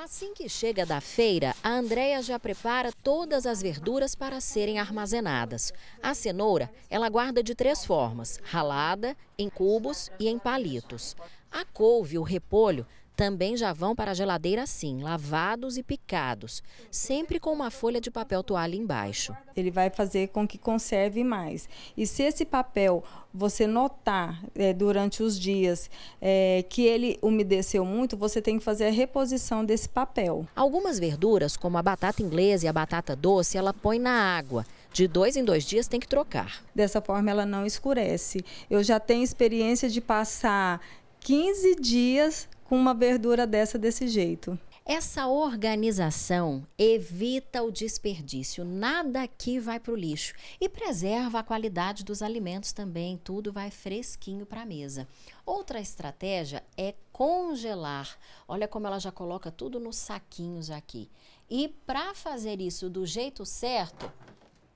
Assim que chega da feira, a Andréia já prepara todas as verduras para serem armazenadas. A cenoura, ela guarda de três formas, ralada, em cubos e em palitos. A couve, o repolho, também já vão para a geladeira assim, lavados e picados, sempre com uma folha de papel toalha embaixo. Ele vai fazer com que conserve mais. E se esse papel você notar é, durante os dias é, que ele umedeceu muito, você tem que fazer a reposição desse papel. Algumas verduras, como a batata inglesa e a batata doce, ela põe na água. De dois em dois dias tem que trocar. Dessa forma ela não escurece. Eu já tenho experiência de passar 15 dias com uma verdura dessa desse jeito. Essa organização evita o desperdício, nada aqui vai para o lixo e preserva a qualidade dos alimentos também, tudo vai fresquinho para a mesa. Outra estratégia é congelar. Olha como ela já coloca tudo nos saquinhos aqui. E para fazer isso do jeito certo,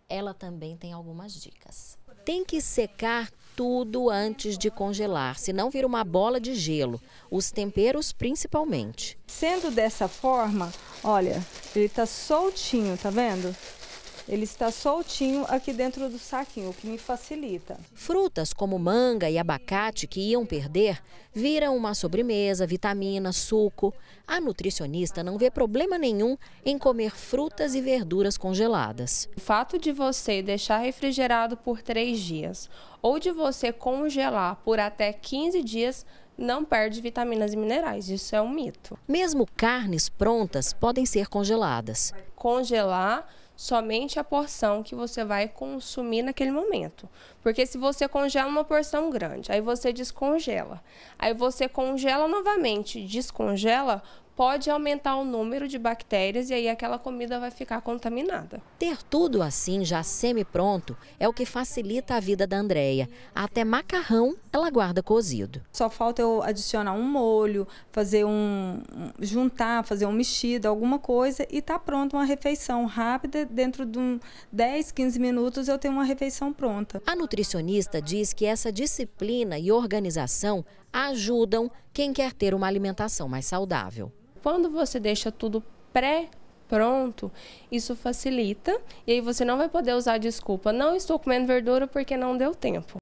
ela também tem algumas dicas. Tem que secar tudo antes de congelar, senão vira uma bola de gelo, os temperos principalmente. Sendo dessa forma, olha, ele está soltinho, tá vendo? Ele está soltinho aqui dentro do saquinho, o que me facilita. Frutas como manga e abacate que iam perder viram uma sobremesa, vitamina, suco. A nutricionista não vê problema nenhum em comer frutas e verduras congeladas. O fato de você deixar refrigerado por três dias ou de você congelar por até 15 dias não perde vitaminas e minerais. Isso é um mito. Mesmo carnes prontas podem ser congeladas. Congelar somente a porção que você vai consumir naquele momento. Porque se você congela uma porção grande, aí você descongela, aí você congela novamente, descongela, pode aumentar o número de bactérias e aí aquela comida vai ficar contaminada. Ter tudo assim já semi-pronto é o que facilita a vida da Andréia. Até macarrão ela guarda cozido. Só falta eu adicionar um molho, fazer um juntar, fazer um mexido, alguma coisa e tá pronta uma refeição rápida, dentro de um 10, 15 minutos eu tenho uma refeição pronta. A nutricionista diz que essa disciplina e organização ajudam quem quer ter uma alimentação mais saudável. Quando você deixa tudo pré pronto, isso facilita e aí você não vai poder usar desculpa, não estou comendo verdura porque não deu tempo.